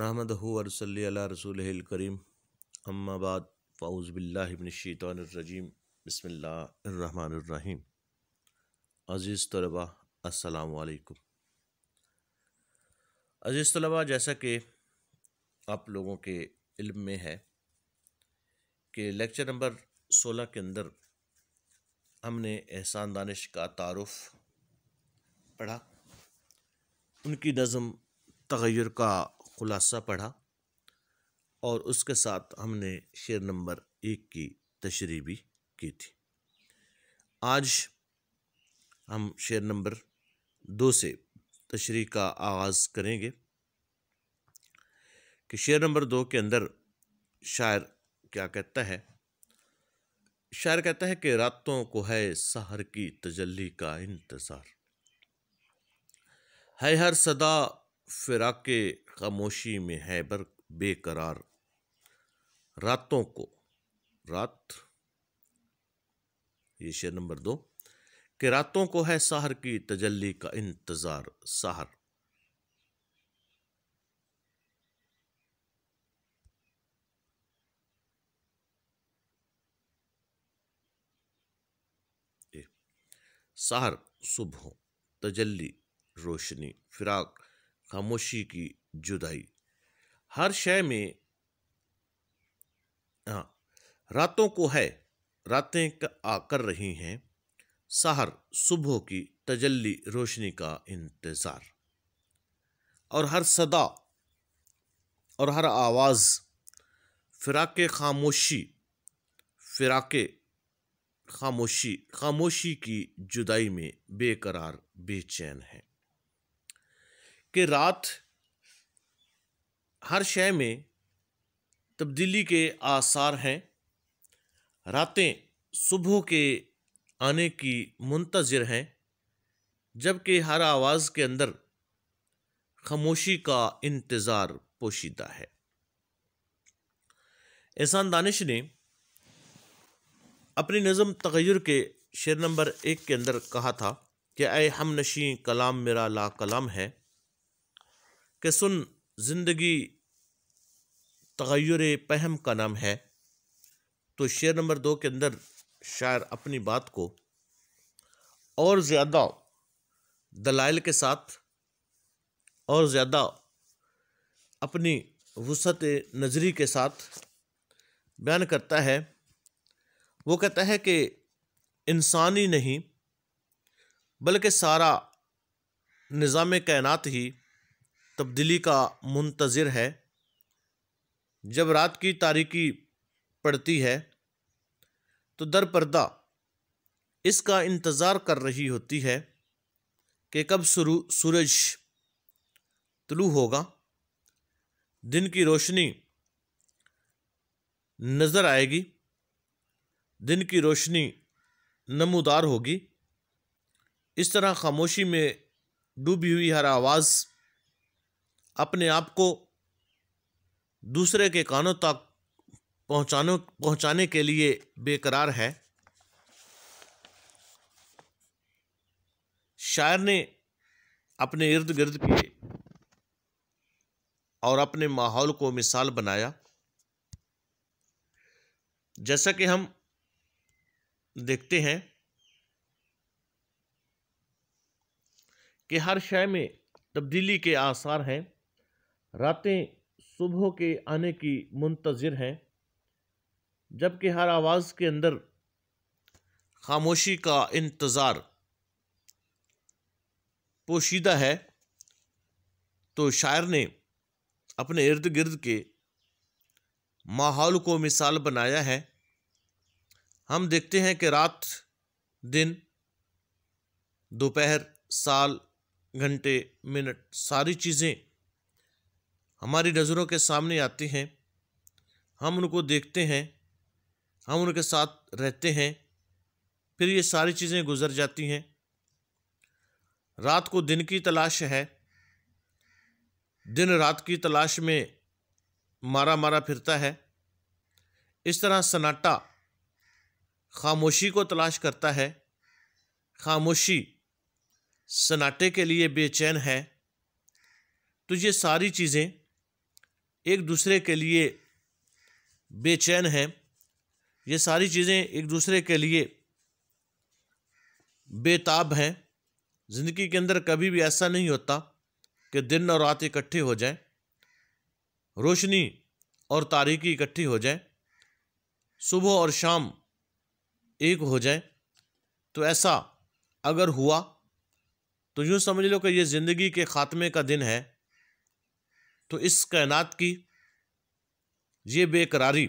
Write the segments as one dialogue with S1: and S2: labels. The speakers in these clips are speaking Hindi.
S1: नाहमद वरसल रसूल करीम अम्माबाद फ़ाउज़बिल्लाबनशीतरजीम बसमीम अज़ीज़ तलबा असलकुम अज़ीज़ तलबा जैसा कि आप लोगों के इल्म में है कि लेक्चर नंबर सोलह के अंदर हमने एहसान दानिश का तारफ़ पढ़ा उनकी नज़म तगैर का खुलासा पढ़ा और उसके साथ हमने शेर नंबर एक की तशरी भी की थी आज हम शेर नंबर दो से तशरी का आगाज़ करेंगे कि शेर नंबर दो के अंदर शायर क्या कहता है शायर कहता है कि रातों को है सहर की तजल्ली का इंतज़ार है हर सदा फिराके खामोशी में है बर बेकरार रातों को रात ये शेर नंबर दो कि रातों को है शहर की तजल्ली का इंतज़ार सहर शहर सुबह तजल्ली रोशनी फिराक खामोशी की जुदाई हर शय में हाँ रातों को है रातें आकर रही हैं सहर सुबह की तजल्ली रोशनी का इंतज़ार और हर सदा और हर आवाज़ फिराक खामोशी फिराक खामोशी खामोशी की जुदाई में बेकरार बेचैन है कि रात हर शय में तब्दीली के आसार हैं रातें सुबह के आने की मुंतज़र हैं जबकि हर आवाज़ के अंदर खामोशी का इंतज़ार पोशीदा है एहसान दानिश ने अपनी नज़म तगैर के शेर नंबर एक के अंदर कहा था कि अय हम नशी कलाम मेरा ला कलाम है कि सुन ज़िंदगी तगैर पहम का नाम है तो शेर नंबर दो के अंदर शायर अपनी बात को और ज़्यादा दलाइल के साथ और ज़्यादा अपनी वसत नज़री के साथ बयान करता है वो कहता है कि इंसान ही नहीं बल्कि सारा निज़ाम कायनात ही तब्दीली का मुंतज़र है जब रात की तारीकी पड़ती है तो दर पर्दा इसका इंतज़ार कर रही होती है कि कब सूरज तलू होगा दिन की रोशनी नज़र आएगी दिन की रोशनी नमोदार होगी इस तरह खामोशी में डूबी हुई हर आवाज़ अपने आप को दूसरे के कानों तक पहुँचानो पहुँचाने के लिए बेकरार है शायर ने अपने इर्द गिर्द के और अपने माहौल को मिसाल बनाया जैसा कि हम देखते हैं कि हर शय में तब्दीली के आसार हैं रातें सुबह के आने की मुंतज़र हैं जबकि हर आवाज़ के अंदर खामोशी का इंतज़ार पोशीदा है तो शायर ने अपने इर्द गिर्द के माहौल को मिसाल बनाया है हम देखते हैं कि रात दिन दोपहर साल घंटे मिनट सारी चीज़ें हमारी नज़रों के सामने आते हैं हम उनको देखते हैं हम उनके साथ रहते हैं फिर ये सारी चीज़ें गुजर जाती हैं रात को दिन की तलाश है दिन रात की तलाश में मारा मारा फिरता है इस तरह सन्नाटा खामोशी को तलाश करता है खामोशी सन्नाटे के लिए बेचैन है तो ये सारी चीज़ें एक दूसरे के लिए बेचैन हैं ये सारी चीज़ें एक दूसरे के लिए बेताब हैं ज़िंदगी के अंदर कभी भी ऐसा नहीं होता कि दिन और रात इकट्ठे हो जाएं रोशनी और तारीकी इकट्ठी हो जाए सुबह और शाम एक हो जाए तो ऐसा अगर हुआ तो यूँ समझ लो कि ये ज़िंदगी के ख़ात्मे का दिन है तो इस कायनात की ये बेकरारी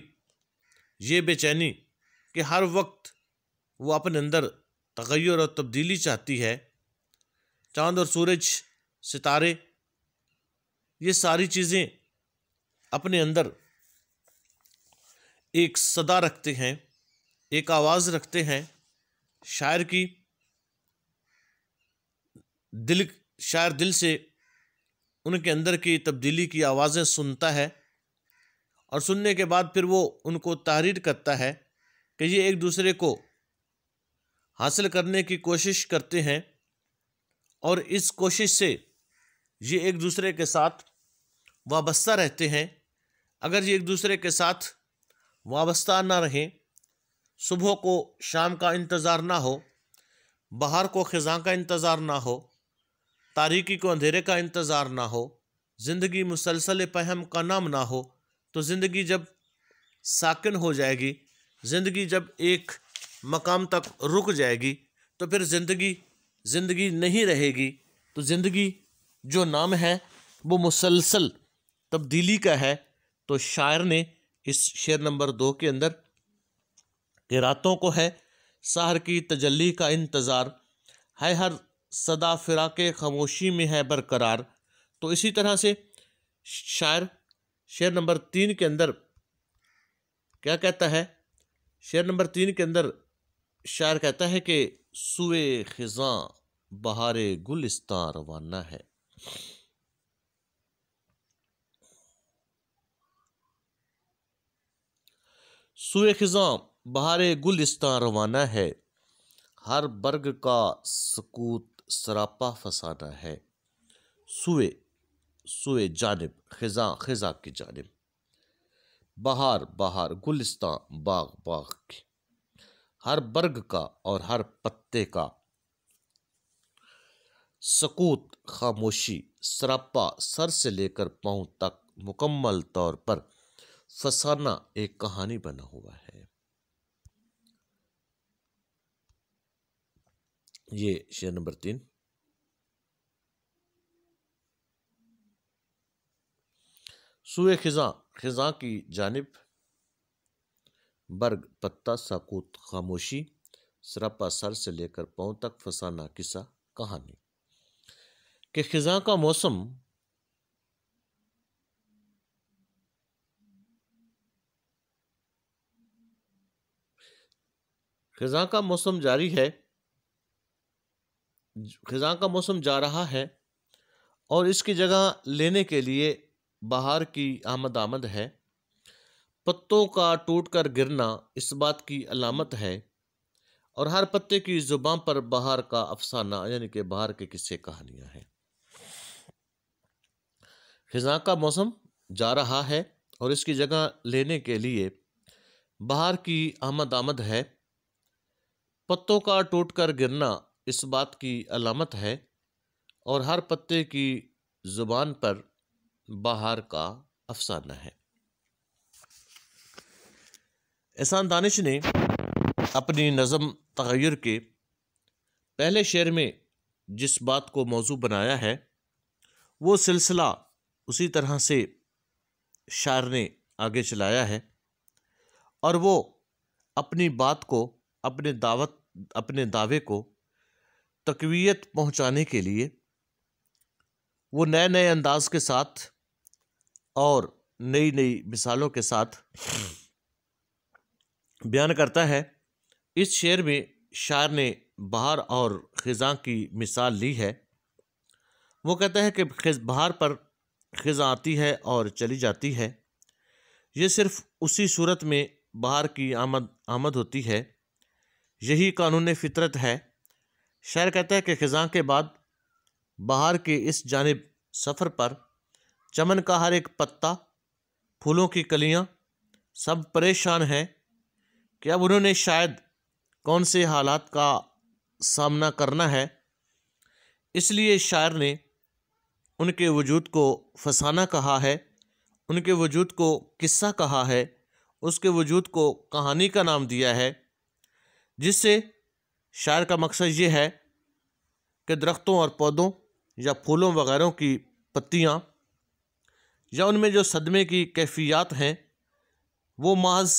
S1: ये बेचैनी कि हर वक्त वो अपने अंदर तगैर और तब्दीली चाहती है चांद और सूरज सितारे ये सारी चीज़ें अपने अंदर एक सदा रखते हैं एक आवाज़ रखते हैं शायर की दिल शायर दिल से उनके अंदर की तब्दीली की आवाज़ें सुनता है और सुनने के बाद फिर वो उनको तहरीर करता है कि ये एक दूसरे को हासिल करने की कोशिश करते हैं और इस कोशिश से ये एक दूसरे के साथ वाबस्ता रहते हैं अगर ये एक दूसरे के साथ वाबस्ता ना रहें सुबह को शाम का इंतज़ार ना हो बाहर को ख़ज़ा का इंतज़ार ना हो तारीकी को अंधेरे का इंतज़ार ना हो ज़िंदगी मुसलसल पहम का नाम ना हो तो ज़िंदगी जब साकिन हो जाएगी ज़िंदगी जब एक मकाम तक रुक जाएगी तो फिर ज़िंदगी ज़िंदगी नहीं रहेगी तो ज़िंदगी जो नाम है वो मुसलसल तब्दीली का है तो शायर ने इस शेर नंबर दो के अंदर कि रातों को है शहर की तजल्ली का इंतज़ार है हर सदा फिराक खामोशी में है बरकरार तो इसी तरह से शायर शेर नंबर तीन के अंदर क्या कहता है शेर नंबर तीन के अंदर शायर कहता है कि सुए खिजा बहार गुलिस्तां रवाना है सुए खिजा बहार गुलिस्तां रवाना है हर बर्ग का सकूत सरापा फसाना है सुए सुए जानब खज़ा खज़ा की जानब बहार बहार गुलिस्तान बाग बाग की हर बर्ग का और हर पत्ते का सकूत खामोशी सरापा सर से लेकर पाँव तक मुकम्मल तौर पर फसाना एक कहानी बना हुआ है ये शेयर नंबर तीन सूए खिजा खिजा की जानब बर्ग पत्ता साकूत खामोशी सरापा सर से लेकर पाँव तक फसाना किस्सा कहानी कि खिजा का मौसम खिजा का मौसम जारी है ख़ज़ां का मौसम जा रहा है और इसकी जगह लेने के लिए बाहर की आमद आमद है पत्तों का टूट कर गिरना इस बात की अलामत है और हर पत्ते की ज़ुबान पर बाहर का अफसाना यानी कि बाहर के किस्से कहानियाँ हैं ख़जा का मौसम जा रहा है और इसकी जगह लेने के लिए बाहर की आमद आमद है पत्तों का टूट कर गिरना इस बात की अलामत है और हर पत्ते की ज़ुबान पर बाहर का अफसाना है एहसान दानिश ने अपनी नज़म तगैर के पहले शेर में जिस बात को मौजू बनाया है वो सिलसिला उसी तरह से शार ने आगे चलाया है और वो अपनी बात को अपने दावत अपने दावे को तकवीत पहुंचाने के लिए वो नए नए अंदाज के साथ और नई नई मिसालों के साथ बयान करता है इस शेर में शायर ने बहार और ख़ज़ा की मिसाल ली है वो कहता है कि बहार पर ख़ज़ा आती है और चली जाती है ये सिर्फ़ उसी सूरत में बहार की आमद आमद होती है यही कानून फितरत है शायर कहता है कि ख़जा के बाद बाहर की इस जानब सफ़र पर चमन का हर एक पत्ता फूलों की कलियाँ सब परेशान हैं कि अब उन्होंने शायद कौन से हालात का सामना करना है इसलिए शायर ने उनके वजूद को फसाना कहा है उनके वजूद को किस्सा कहा है उसके वजूद को कहानी का नाम दिया है जिससे शायर का मकसद ये है कि दरख्तों और पौधों या फूलों वगैरह की पत्तियाँ या उनमें जो सदमे की कैफियत हैं वो महज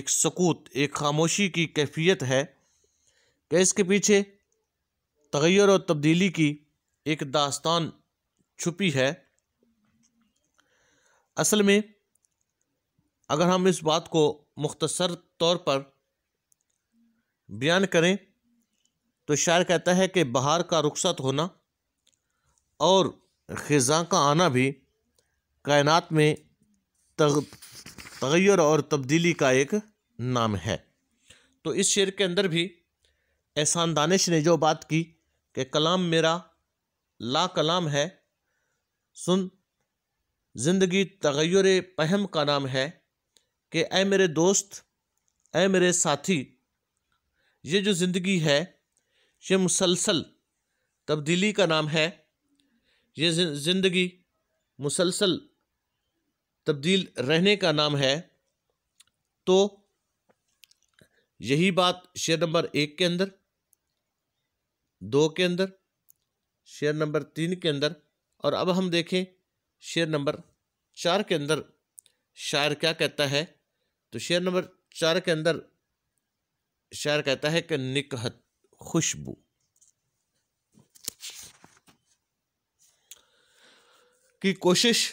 S1: एक सकूत एक खामोशी की कैफियत है कि इसके पीछे तगैर और तब्दीली की एक दास्तान छुपी है असल में अगर हम इस बात को मुख्तसर तौर पर बयान करें तो शायर कहता है कि बहार का रुखसत होना और ख़ज़ा का आना भी कायनात में तग तगैर और तब्दीली का एक नाम है तो इस शेर के अंदर भी एहसान दानिश ने जो बात की कि कलाम मेरा ला कलाम है सुन ज़िंदगी तगैर पहम का नाम है कि ए मेरे दोस्त ए मेरे साथी ये जो ज़िंदगी है ये मुसलसल तब्दीली का नाम है ये ज़िंदगी मुसलसल तब्दील रहने का नाम है तो यही बात शेयर नंबर एक के अंदर दो के अंदर शेयर नंबर तीन के अंदर और अब हम देखें शेयर नंबर चार के अंदर शायर क्या कहता है तो शेयर नंबर चार के अंदर शायर कहता है कि निकहत खुशबू की कोशिश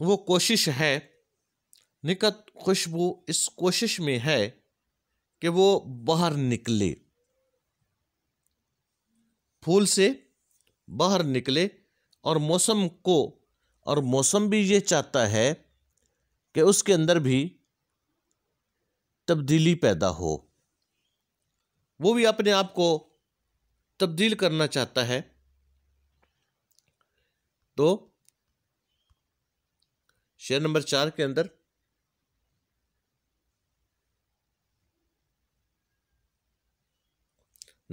S1: वो कोशिश है निकट खुशबू इस कोशिश में है कि वो बाहर निकले फूल से बाहर निकले और मौसम को और मौसम भी ये चाहता है कि उसके अंदर भी तब्दीली पैदा हो वो भी अपने आप को तब्दील करना चाहता है तो शेयर नंबर चार के अंदर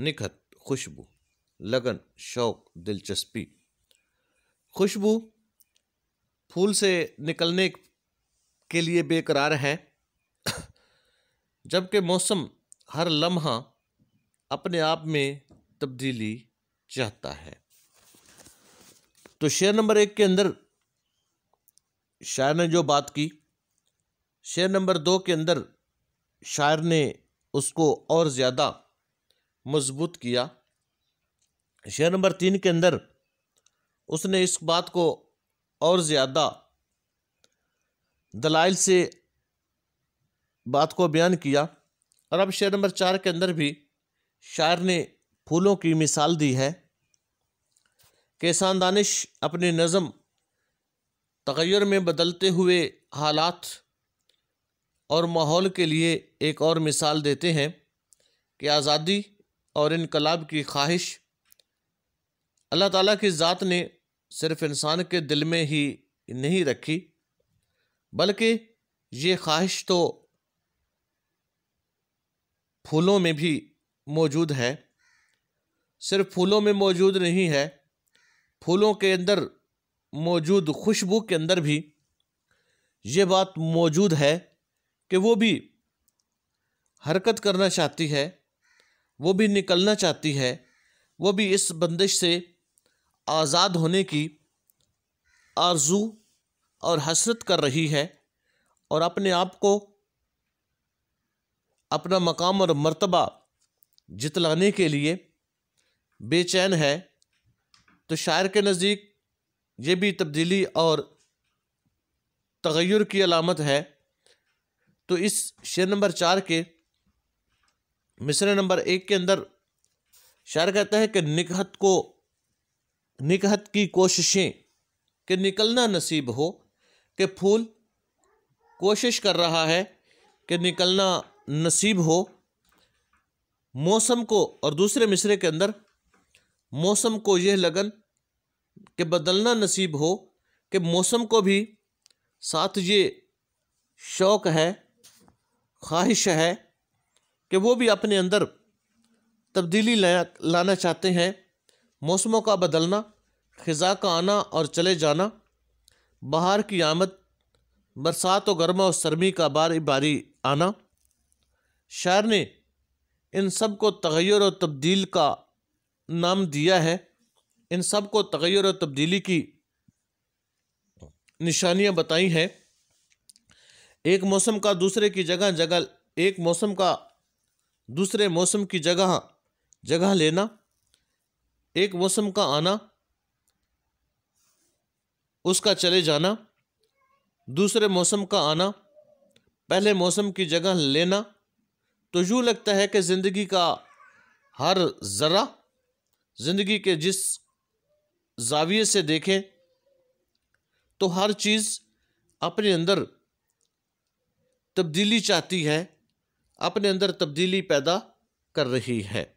S1: निखत खुशबू लगन शौक दिलचस्पी खुशबू फूल से निकलने के लिए बेकरार है जबकि मौसम हर लम्हा अपने आप में तब्दीली चाहता है तो शेयर नंबर एक के अंदर शायर ने जो बात की शेयर नंबर दो के अंदर शायर ने उसको और ज़्यादा मजबूत किया शेयर नंबर तीन के अंदर उसने इस बात को और ज़्यादा दलाइल से बात को बयान किया और अब शेयर नंबर चार के अंदर भी शायर ने फूलों की मिसाल दी है केसान दानिश अपने नज़म तगैर में बदलते हुए हालात और माहौल के लिए एक और मिसाल देते हैं कि आज़ादी और इनकलाब की ख्वाहिश अल्लाह ताला की ज़ात ने सिर्फ इंसान के दिल में ही नहीं रखी बल्कि ये ख्वाहिश तो फूलों में भी मौजूद है सिर्फ फूलों में मौजूद नहीं है फूलों के अंदर मौजूद खुशबू के अंदर भी ये बात मौजूद है कि वो भी हरकत करना चाहती है वो भी निकलना चाहती है वो भी इस बंदिश से आज़ाद होने की आरजू और हसरत कर रही है और अपने आप को अपना मकाम और मर्तबा जितलाने के लिए बेचैन है तो शायर के नज़दीक ये भी तब्दीली और तगैर की अलामत है तो इस शेर नंबर चार के मिसरे नंबर एक के अंदर शायर कहता है कि निकहत को निकहत की कोशिशें कि निकलना नसीब हो कि फूल कोशिश कर रहा है कि निकलना नसीब हो मौसम को और दूसरे मिसरे के अंदर मौसम को यह लगन के बदलना नसीब हो कि मौसम को भी साथ ये शौक़ है ख्वाहिश है कि वो भी अपने अंदर तब्दीली लाना चाहते हैं मौसमों का बदलना ख़ज़ा का आना और चले जाना बाहर की आमद बरसात और गर्मा और सर्मी का बारी बारी आना शायर ने इन सब को तगैर और तब्दील का नाम दिया है इन सब को तगैर और तब्दीली की निशानियाँ बताई हैं एक मौसम का दूसरे की जगह जगह एक मौसम का दूसरे मौसम की जगह जगह लेना एक मौसम का आना उसका चले जाना दूसरे मौसम का आना पहले मौसम की जगह लेना तो यूँ लगता है कि ज़िंदगी का हर ज़रा ज़िंदगी के जिस जाविये से देखें तो हर चीज़ अपने अंदर तब्दीली चाहती है अपने अंदर तब्दीली पैदा कर रही है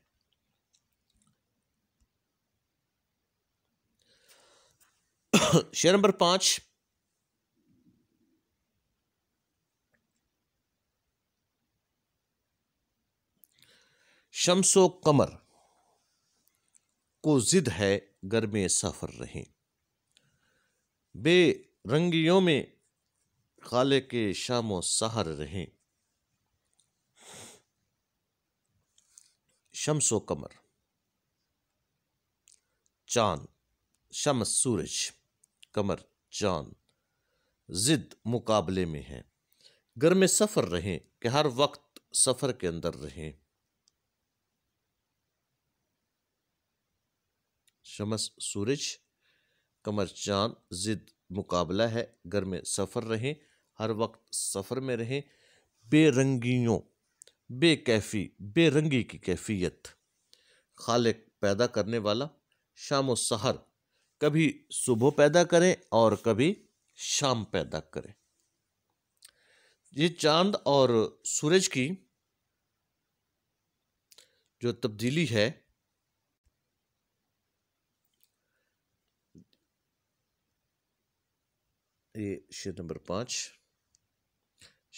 S1: शेयर नंबर पाँच शमसो कमर को जिद है गर्मे में सफ़र रहें बे रंगियों में खाले के शाम सहर सहार रहें शम्स कमर चांद शम सूरज कमर चांद जिद मुकाबले में है घर में सफ़र रहें कि हर वक्त सफ़र के अंदर रहें शमस सूरज कमर चांद ज़िद मुकाबला है घर में सफ़र रहें हर वक्त सफ़र में रहें बेरंगियों बेकैफी बेरंगी की कैफियत खालिक पैदा करने वाला शाम सहर कभी सुबह पैदा करें और कभी शाम पैदा करें ये चांद और सूरज की जो तब्दीली है ये शेर नंबर पाँच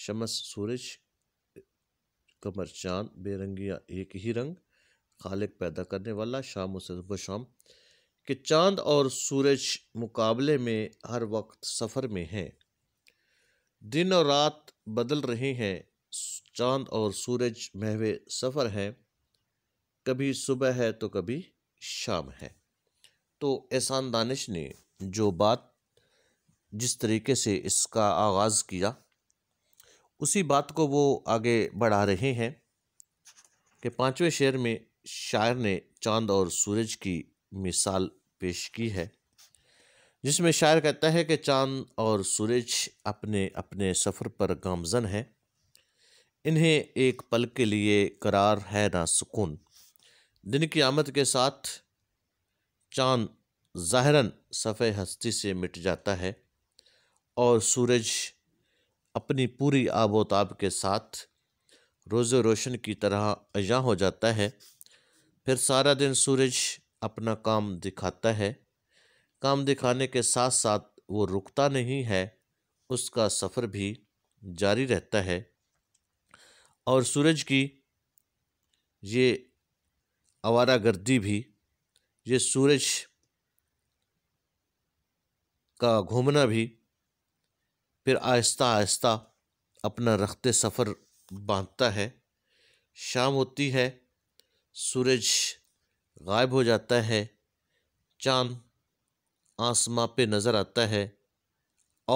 S1: शमस सूरज कमर चाँद बेरंगिया एक ही रंग खालिक पैदा करने वाला शाम उसे सुबह शाम कि चांद और सूरज मुकाबले में हर वक्त सफ़र में हैं दिन और रात बदल रहे हैं चांद और सूरज महवे सफ़र हैं कभी सुबह है तो कभी शाम है तो एहसान दानिश ने जो बात जिस तरीके से इसका आगाज़ किया उसी बात को वो आगे बढ़ा रहे हैं कि पाँचवें शेर में शायर ने चांद और सूरज की मिसाल पेश की है जिसमें शायर कहता है कि चांद और सूरज अपने अपने सफ़र पर गामजन हैं इन्हें एक पल के लिए करार है ना सुकून दिन की आमद के साथ चांद ज़ाहरन सफ़े हस्ती से मिट जाता है और सूरज अपनी पूरी आबोताब के साथ रोज़ रोशन की तरह अजा हो जाता है फिर सारा दिन सूरज अपना काम दिखाता है काम दिखाने के साथ साथ वो रुकता नहीं है उसका सफ़र भी जारी रहता है और सूरज की ये आवारा गर्दी भी ये सूरज का घूमना भी फिर आहिस्ता आहिस्ता अपना रखते सफ़र बांधता है शाम होती है सूरज गायब हो जाता है चाँद आसमां पे नज़र आता है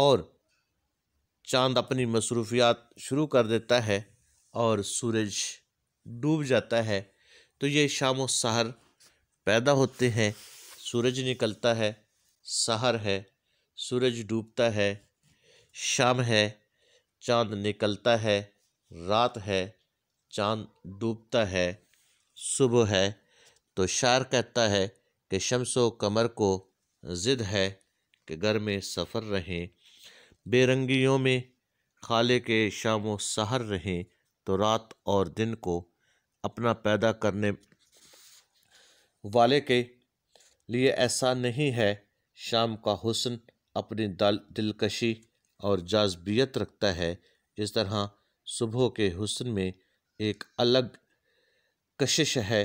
S1: और चाँद अपनी मसरूफियात शुरू कर देता है और सूरज डूब जाता है तो ये शाम व सहर पैदा होते हैं सूरज निकलता है सहर है सूरज डूबता है शाम है चाँद निकलता है रात है चाँद डूबता है सुबह है तो शार कहता है कि शमसो कमर को ज़िद है कि घर में सफ़र रहें बेरंगियों में खाले के शाम व सहर रहें तो रात और दिन को अपना पैदा करने वाले के लिए ऐसा नहीं है शाम का हुस्न अपनी दिलकशी और जाजबियत रखता है इस तरह सुबह के हुसन में एक अलग कशिश है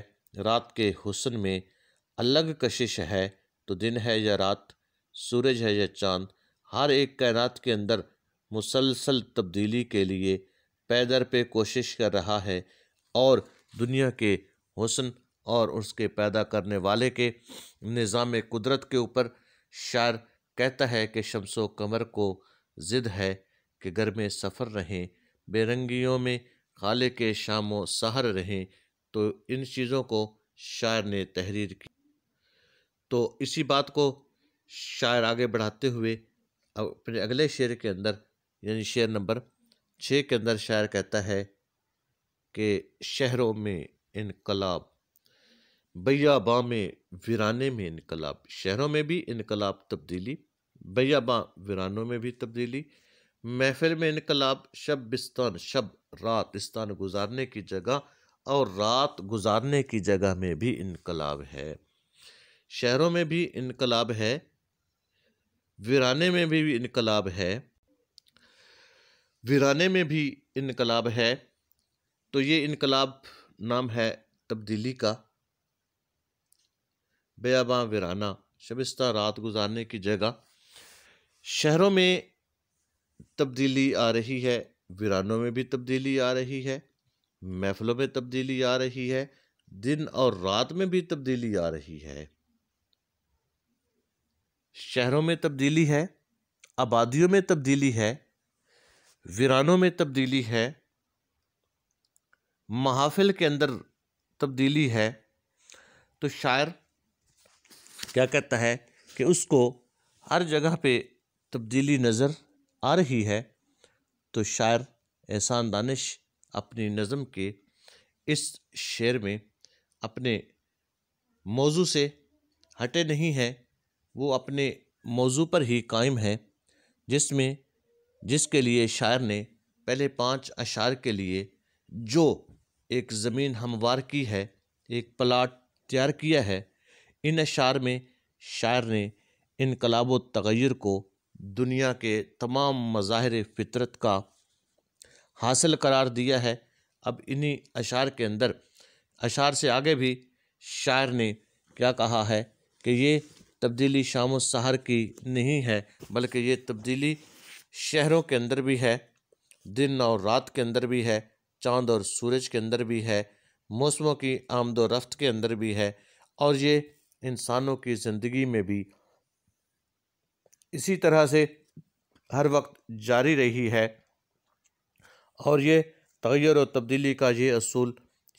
S1: रात के हुसन में अलग कशिश है तो दिन है या रात सूरज है या चांद हर एक कायनात के अंदर मुसलसल तब्दीली के लिए पैदर पे कोशिश कर रहा है और दुनिया के हुसन और उसके पैदा करने वाले के निज़ाम कुदरत के ऊपर शायर कहता है कि शमसो कमर को ज़िद है कि घर में सफ़र रहें बेरंगियों में खाले के शामों सहर रहें तो इन चीज़ों को शायर ने तहरीर की तो इसी बात को शायर आगे बढ़ाते हुए अपने अगले शेर के अंदर यानी शेर नंबर छः के अंदर शायर कहता है कि शहरों में इनकलाब बैयाबा में वीराने में इनकलाब शहरों में भी इनकलाब तब्दीली बैयाबा वीरानों में भी तब्दीली महफिल में इनकलाब शब बिस्तान शब रात स्तान गुजारने की जगह और रात गुजारने की जगह में भी इनकलाब है शहरों में भी इनकलाब है वीराने में भी इनकलाब है वीराने में भी इनकलाब है तो ये इनकलाब नाम है तब्दीली का बेयाबा वीराना शबिस्ता रात गुजारने की जगह शहरों में तब्दीली आ रही है वीरानों में भी तब्दीली आ रही है महफलों में तब्दीली आ रही है दिन और रात में भी तब्दीली आ रही है शहरों में तब्दीली है आबादियों में तब्दीली है वीरानों में तब्दीली है महाफिल के अंदर तब्दीली है तो शायर क्या कहता है कि उसको हर जगह पे तब्दीली नज़र आ रही है तो शायर एहसान दानिश अपनी नज़म के इस शेर में अपने मौजू से हटे नहीं हैं वो अपने मौजू पर ही कायम है जिसमें जिसके लिए शायर ने पहले पांच अशार के लिए जो एक ज़मीन हमवार की है एक प्लाट तैयार किया है इन अशार में शायर ने इनकलाब तगैर को दुनिया के तमाम मज़ाहिर फितरत का हासिल करार दिया है अब इन्हीं अशार के अंदर अशार से आगे भी शायर ने क्या कहा है कि ये तब्दीली शाम सहार की नहीं है बल्कि ये तब्दीली शहरों के अंदर भी है दिन और रात के अंदर भी है चांद और सूरज के अंदर भी है मौसमों की आमदोरफ़्त के अंदर भी है और ये इंसानों की ज़िंदगी में भी इसी तरह से हर वक्त जारी रही है और ये तगैर और तब्दीली का ये असूल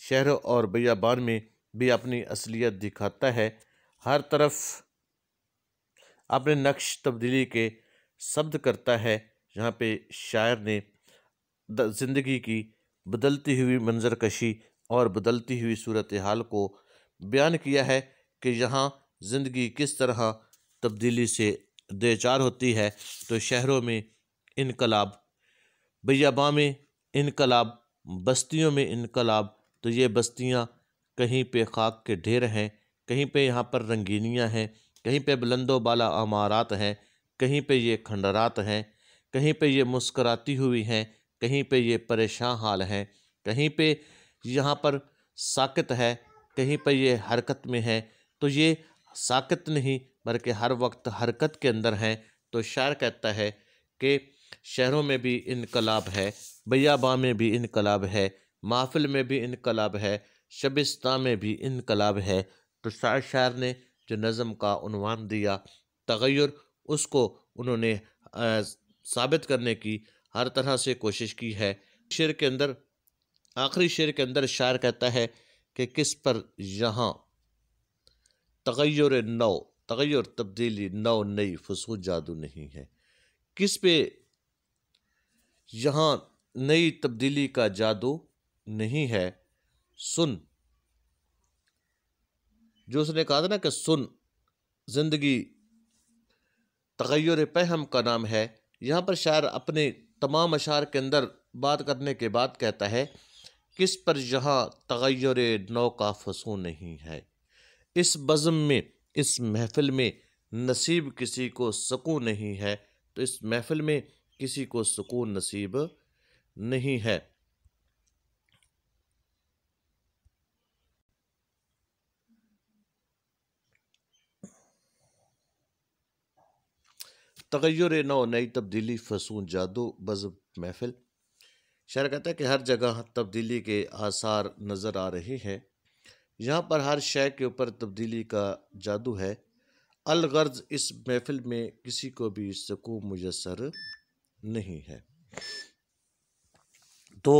S1: शहर और बैयाबान में भी अपनी असलियत दिखाता है हर तरफ अपने नक्श तब्दीली के शब्द करता है जहाँ पे शायर ने ज़िंदगी की बदलती हुई मंजरकशी और बदलती हुई सूरत हाल को बयान किया है कि यहाँ ज़िंदगी किस तरह तब्दीली से देचार होती है तो शहरों में इनकलाब बैयाबा में इनकलाब बस्तियों में इनकलाब तो ये बस्तियाँ कहीं पे खाक के ढेर हैं कहीं पे यहाँ पर रंगीनियाँ हैं कहीं पे बुलंदो बाला हैं कहीं पे ये खंडरात हैं कहीं पे ये मुस्कराती हुई हैं कहीं पे ये परेशान हाल हैं कहीं पे यहाँ पर साकत है कहीं पे ये हरकत में है तो ये साकत नहीं बल्कि हर वक्त हरकत के अंदर हैं तो शायर कहता है कि शहरों में भी इनकलाब है बयाबा में भी इनकलाब है महफिल में भी इनकलाब है शबिस्ता में भी इनकलाब है तो शायर शायर ने जो नज़म का दिया तगैर उसको उन्होंने साबित करने की हर तरह से कोशिश की है शेर के अंदर आखिरी शेर के अंदर शायर कहता है कि किस पर यहाँ तगैर नौ तगैर तब्दीली नौ नई फसू जादू नहीं है किस पे यहाँ नई तब्दीली का जादू नहीं है सुन जो उसने कहा था ना कि सुन ज़िंदगी तगैर पहम का नाम है यहाँ पर शायर अपने तमाम अशार के अंदर बात करने के बाद कहता है किस पर यहाँ तगैर नौ का फसू नहीं है इस बज़म में इस महफ़िल में नसीब किसी को सकून नहीं है तो इस महफ़िल में किसी को सुकून नसीब नहीं है तगैर नौ नई तब्दीली फसून जादू बज़ महफिल शायर कहता है कि हर जगह तब्दीली के आसार नज़र आ रहे हैं यहाँ पर हर शय के ऊपर तब्दीली का जादू है अलगर्ज इस महफिल में किसी को भी सकून मुयसर नहीं है तो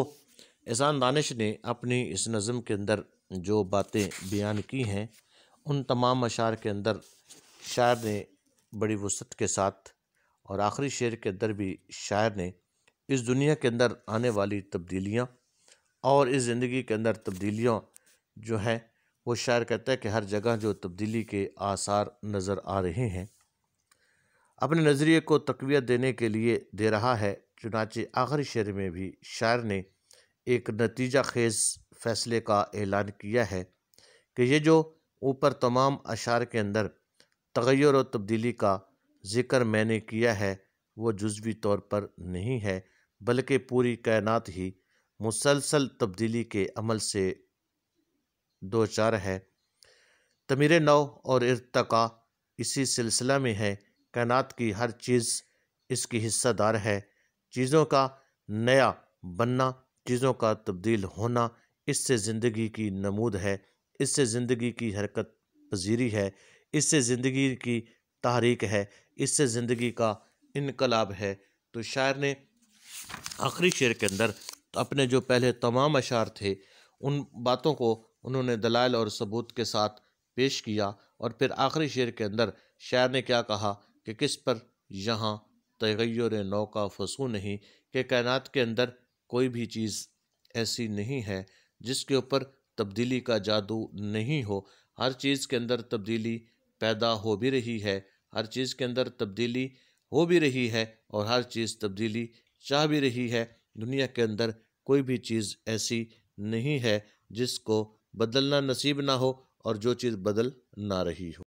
S1: एहसान दानिश ने अपनी इस नज़म के अंदर जो बातें बयान की हैं उन तमाम अशार के अंदर शायर ने बड़ी वसत के साथ और आखिरी शेर के अंदर भी शायर ने इस दुनिया के अंदर आने वाली तब्दीलियाँ और इस ज़िंदगी के अंदर तब्दीलियों जो है वो शायर कहता है कि हर जगह जो तब्दीली के आसार नज़र आ रहे हैं अपने नज़रिए को तकवीत देने के लिए दे रहा है चुनाचे आखिरी शेर में भी शायर ने एक नतीजा खेज फैसले का ऐलान किया है कि ये जो ऊपर तमाम अशार के अंदर तगैर और तब्दीली का जिक्र मैंने किया है वो जजवी तौर पर नहीं है बल्कि पूरी कायनात ही मुसलसल तब्दीली के अमल से दो चार है तमीर नौ और इरतका इसी सिलसिला में है कैनात की हर चीज़ इसकी हिस्सादार है चीज़ों का नया बनना चीज़ों का तब्दील होना इससे ज़िंदगी की नमूद है इससे ज़िंदगी की हरकत पजीरी है इससे ज़िंदगी की तहरीक है इससे ज़िंदगी का इनकलाब है तो शायर ने आखिरी शेर के अंदर अपने जो पहले तमाम अशार थे उन बातों को उन्होंने दलाल और सबूत के साथ पेश किया और फिर आखिरी शेर के अंदर शायर ने क्या कहा कि किस पर यहाँ तगैर नौ का फसू नहीं कि कायनात के अंदर कोई भी चीज़ ऐसी नहीं है जिसके ऊपर तब्दीली का जादू नहीं हो हर चीज़ के अंदर तब्दीली पैदा हो भी रही है हर चीज़ के अंदर तब्दीली हो भी रही है और हर चीज़ तब्दीली चाह भी रही है दुनिया के अंदर कोई भी चीज़ ऐसी नहीं है जिसको बदलना नसीब ना हो और जो चीज़ बदल ना रही हो